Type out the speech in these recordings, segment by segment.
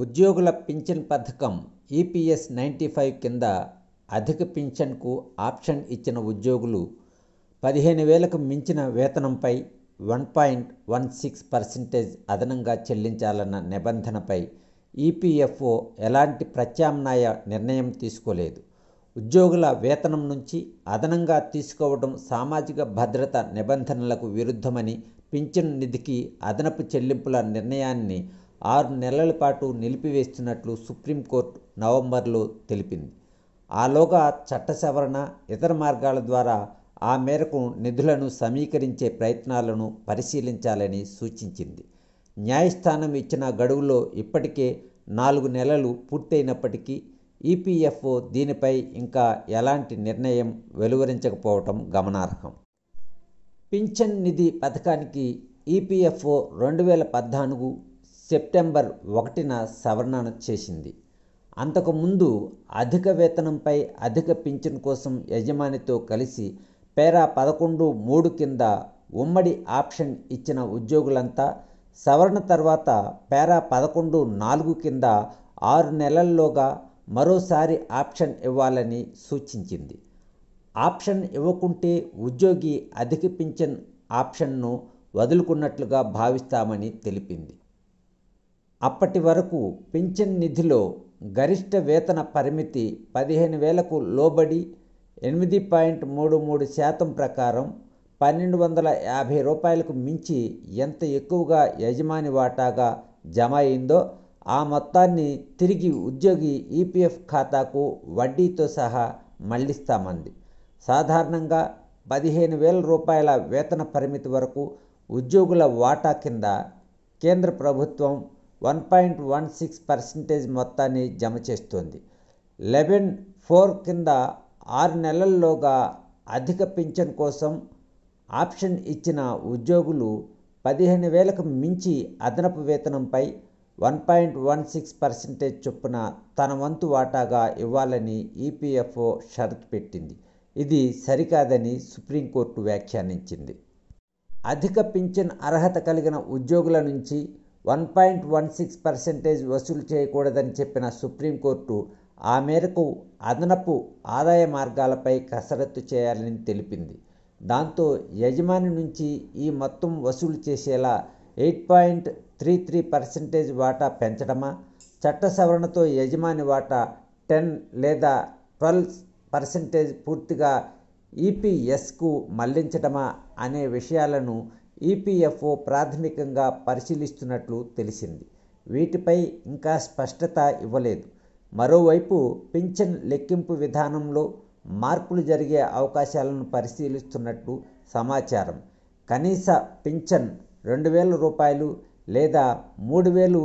ఉద్యోగుల పింఛన్ పథకం EPS ninety five కింద అధిక పింఛన్కు ఆప్షన్ ఇచ్చిన ఉద్యోగులు పదిహేను వేలకు మించిన వేతనంపై one point one six percentage అదనంగా చెల్లించాలన్న నిబంధనపై ఈపీఎఫ్ఓ ఎలాంటి ప్రత్యామ్నాయ నిర్ణయం తీసుకోలేదు ఉద్యోగుల వేతనం నుంచి అదనంగా తీసుకోవడం సామాజిక భద్రత నిబంధనలకు విరుద్ధమని పింఛన్ నిధికి అదనపు చెల్లింపుల నిర్ణయాన్ని ఆరు నెలల పాటు నిలిపివేస్తున్నట్లు సుప్రీంకోర్టు నవంబర్లో తెలిపింది ఆలోగా చట్ట సవరణ ఇతర మార్గాల ద్వారా ఆ మేరకు నిధులను సమీకరించే ప్రయత్నాలను పరిశీలించాలని సూచించింది న్యాయస్థానం ఇచ్చిన గడువులో ఇప్పటికే నాలుగు నెలలు పూర్తయినప్పటికీ ఈపీఎఫ్ఓ దీనిపై ఇంకా ఎలాంటి నిర్ణయం వెలువరించకపోవటం గమనార్హం పింఛన్ నిధి పథకానికి ఈపీఎఫ్ఓ రెండు వేల పద్నాలుగు సెప్టెంబర్ ఒకటిన సవరణ చేసింది అంతకుముందు అధిక వేతనంపై అధిక పింఛన్ కోసం యజమానితో కలిసి పేరా పదకొండు మూడు కింద ఉమ్మడి ఆప్షన్ ఇచ్చిన ఉద్యోగులంతా సవరణ తర్వాత పేరా పదకొండు నాలుగు కింద ఆరు నెలల్లోగా మరోసారి ఆప్షన్ ఇవ్వాలని సూచించింది ఆప్షన్ ఇవ్వకుంటే ఉద్యోగి అధిక పింఛన్ ఆప్షన్ను వదులుకున్నట్లుగా భావిస్తామని తెలిపింది అప్పటి వరకు పింఛన్ నిధిలో గరిష్ట వేతన పరిమితి పదిహేను వేలకు లోబడి ఎనిమిది పాయింట్ మూడు మూడు శాతం ప్రకారం పన్నెండు వందల యాభై రూపాయలకు మించి ఎంత ఎక్కువగా యజమాని వాటాగా జమ అయిందో ఆ మొత్తాన్ని తిరిగి ఉద్యోగి ఈపీఎఫ్ ఖాతాకు వడ్డీతో సహా మళ్లిస్తామంది సాధారణంగా పదిహేను వేల రూపాయల వేతన పరిమితి వరకు ఉద్యోగుల వాటా కింద కేంద్ర ప్రభుత్వం one point one six percentage మొత్తాన్ని జమ చేస్తోంది లెవెన్ ఫోర్ కింద ఆరు నెలల్లోగా అధిక పింఛన్ కోసం ఆప్షన్ ఇచ్చిన ఉద్యోగులు పదిహేను వేలకు మించి అదనపు వేతనంపై one point one six percentage చొప్పున తన వంతు వాటాగా ఇవ్వాలని ఈపీఎఫ్ఓ షరతు పెట్టింది ఇది సరికాదని సుప్రీంకోర్టు వ్యాఖ్యానించింది అధిక పింఛన్ అర్హత కలిగిన ఉద్యోగుల నుంచి one point one six percentage వసూలు చేయకూడదని చెప్పిన సుప్రీంకోర్టు ఆ మేరకు అదనపు ఆదాయ మార్గాలపై కసరత్తు చేయాలని తెలిపింది దాంతో యజమాని నుంచి ఈ మొత్తం వసూలు చేసేలా eight point three three percentage వాటా పెంచడమా చట్ట సవరణతో యజమాని వాటా టెన్ లేదా ట్వెల్వ్ పర్సెంటేజ్ పూర్తిగా ఈపీఎస్కు మళ్లించడమా అనే విషయాలను ఈపీఎఫ్ఓ e ప్రాథమికంగా పరిశీలిస్తున్నట్లు తెలిసింది వీటిపై ఇంకా స్పష్టత ఇవ్వలేదు మరోవైపు పింఛన్ లెక్కింపు విధానంలో మార్పులు జరిగే అవకాశాలను పరిశీలిస్తున్నట్లు సమాచారం కనీస పింఛన్ రెండు వేల రూపాయలు లేదా మూడు వేలు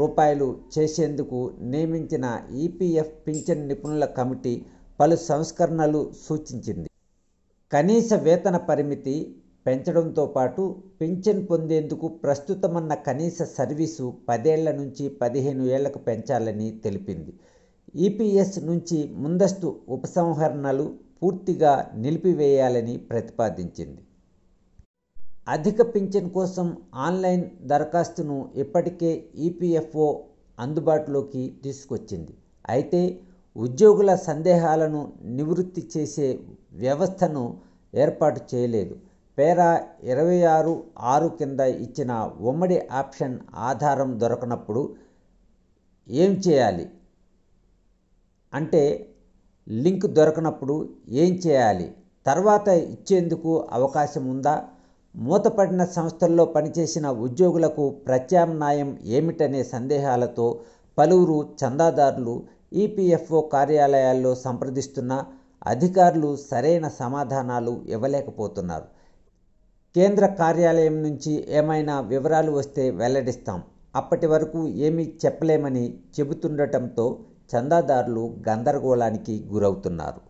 రూపాయలు చేసేందుకు నియమించిన ఈపీఎఫ్ e పింఛన్ నిపుణుల కమిటీ పలు సంస్కరణలు సూచించింది కనీస వేతన పరిమితి పెంచడంతో పాటు పింఛన్ పొందేందుకు ప్రస్తుతమన్న కనీస సర్వీసు పదేళ్ల నుంచి పదిహేను ఏళ్లకు పెంచాలని తెలిపింది ఈపీఎస్ నుంచి ముందస్తు ఉపసంహరణలు పూర్తిగా నిలిపివేయాలని ప్రతిపాదించింది అధిక పింఛన్ కోసం ఆన్లైన్ దరఖాస్తును ఇప్పటికే ఈపీఎఫ్ఓ అందుబాటులోకి తీసుకొచ్చింది అయితే ఉద్యోగుల సందేహాలను నివృత్తి చేసే వ్యవస్థను ఏర్పాటు చేయలేదు పేరా ఇరవై ఆరు ఆరు కింద ఇచ్చిన ఉమ్మడి ఆప్షన్ ఆధారం దొరకనప్పుడు ఏం చేయాలి అంటే లింక్ దొరకనప్పుడు ఏం చేయాలి తర్వాత ఇచ్చేందుకు అవకాశం ఉందా మూతపడిన సంస్థల్లో పనిచేసిన ఉద్యోగులకు ప్రత్యామ్నాయం ఏమిటనే సందేహాలతో పలువురు చందాదారులు ఈపీఎఫ్ఓ కార్యాలయాల్లో సంప్రదిస్తున్న అధికారులు సరైన సమాధానాలు ఇవ్వలేకపోతున్నారు కేంద్ర కార్యాలయం నుంచి ఏమైనా వివరాలు వస్తే వెల్లడిస్తాం అప్పటి వరకు ఏమీ చెప్పలేమని చెబుతుండటంతో చందాదారులు గందరగోళానికి గురవుతున్నారు